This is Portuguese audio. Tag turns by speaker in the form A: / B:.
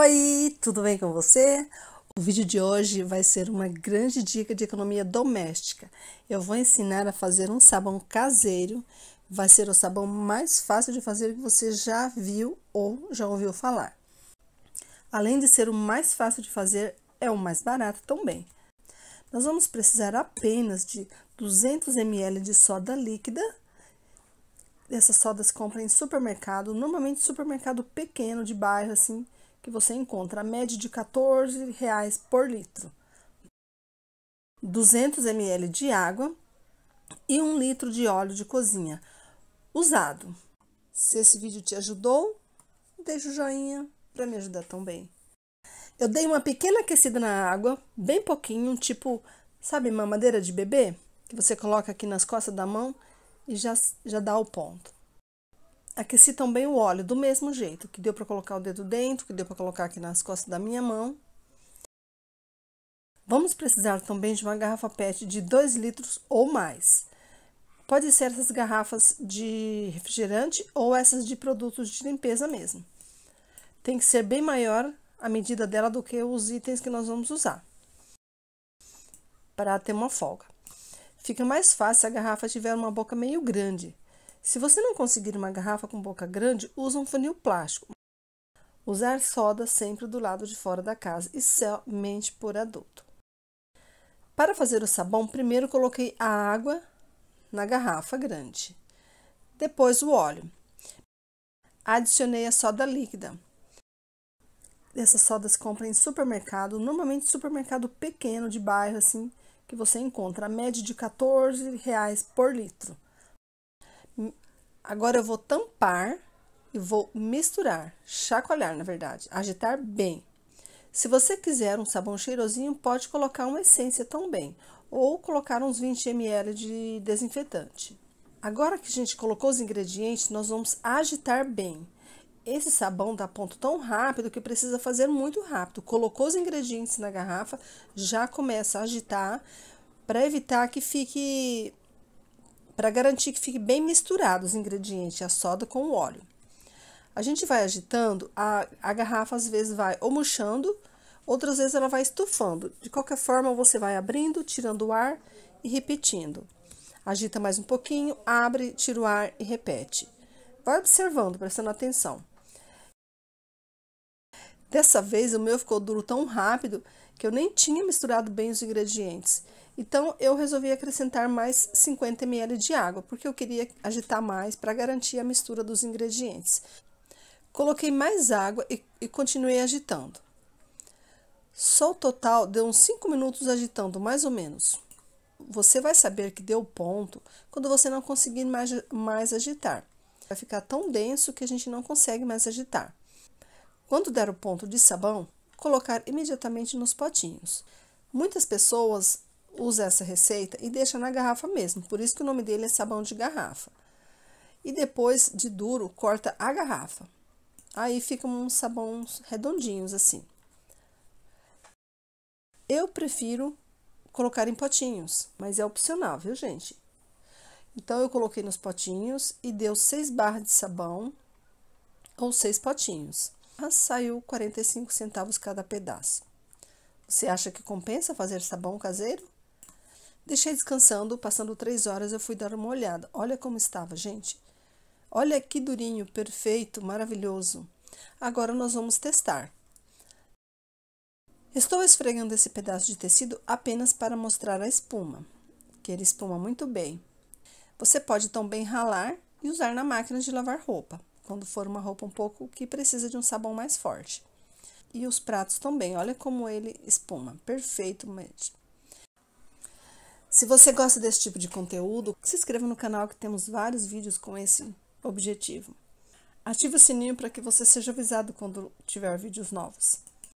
A: Oi, tudo bem com você? O vídeo de hoje vai ser uma grande dica de economia doméstica. Eu vou ensinar a fazer um sabão caseiro. Vai ser o sabão mais fácil de fazer que você já viu ou já ouviu falar. Além de ser o mais fácil de fazer, é o mais barato também. Nós vamos precisar apenas de 200 ml de soda líquida, essas sodas compra em supermercado, normalmente supermercado pequeno de bairro assim, que você encontra a média de R$ 14,00 por litro, 200 ml de água e 1 litro de óleo de cozinha usado. Se esse vídeo te ajudou, deixa o joinha para me ajudar também. Eu dei uma pequena aquecida na água, bem pouquinho, tipo, sabe, mamadeira de bebê? Que você coloca aqui nas costas da mão e já, já dá o ponto aqueci também o óleo, do mesmo jeito, que deu para colocar o dedo dentro, que deu para colocar aqui nas costas da minha mão. Vamos precisar também de uma garrafa PET de 2 litros ou mais. Pode ser essas garrafas de refrigerante ou essas de produtos de limpeza mesmo. Tem que ser bem maior a medida dela do que os itens que nós vamos usar para ter uma folga. Fica mais fácil se a garrafa tiver uma boca meio grande. Se você não conseguir uma garrafa com boca grande, use um funil plástico. Usar soda sempre do lado de fora da casa e somente por adulto. Para fazer o sabão, primeiro coloquei a água na garrafa grande, depois o óleo. Adicionei a soda líquida. Essas sodas comprem em supermercado, normalmente supermercado pequeno de bairro assim, que você encontra a média de 14 reais por litro. Agora eu vou tampar e vou misturar, chacoalhar, na verdade, agitar bem. Se você quiser um sabão cheirosinho, pode colocar uma essência também, ou colocar uns 20 ml de desinfetante. Agora que a gente colocou os ingredientes, nós vamos agitar bem. Esse sabão dá tá ponto tão rápido que precisa fazer muito rápido. Colocou os ingredientes na garrafa, já começa a agitar para evitar que fique para garantir que fique bem misturado os ingredientes, a soda com o óleo. A gente vai agitando, a, a garrafa às vezes vai ou murchando, outras vezes ela vai estufando. De qualquer forma, você vai abrindo, tirando o ar e repetindo. Agita mais um pouquinho, abre, tira o ar e repete. Vai observando, prestando atenção. Dessa vez o meu ficou duro tão rápido que eu nem tinha misturado bem os ingredientes. Então eu resolvi acrescentar mais 50 ml de água, porque eu queria agitar mais para garantir a mistura dos ingredientes. Coloquei mais água e, e continuei agitando. Só o total deu uns 5 minutos agitando, mais ou menos. Você vai saber que deu ponto quando você não conseguir mais, mais agitar. Vai ficar tão denso que a gente não consegue mais agitar. Quando der o ponto de sabão, colocar imediatamente nos potinhos. Muitas pessoas usam essa receita e deixam na garrafa mesmo, por isso que o nome dele é sabão de garrafa. E depois de duro, corta a garrafa. Aí ficam uns sabões redondinhos assim. Eu prefiro colocar em potinhos, mas é opcional, viu, gente? Então, eu coloquei nos potinhos e deu seis barras de sabão ou seis potinhos. Ah, saiu 45 centavos cada pedaço. Você acha que compensa fazer sabão caseiro? Deixei descansando, passando três horas eu fui dar uma olhada. Olha como estava, gente. Olha que durinho, perfeito, maravilhoso. Agora nós vamos testar. Estou esfregando esse pedaço de tecido apenas para mostrar a espuma, que ele espuma muito bem. Você pode também ralar e usar na máquina de lavar roupa quando for uma roupa um pouco que precisa de um sabão mais forte. E os pratos também, olha como ele espuma, perfeitamente. Se você gosta desse tipo de conteúdo, se inscreva no canal que temos vários vídeos com esse objetivo. Ative o sininho para que você seja avisado quando tiver vídeos novos.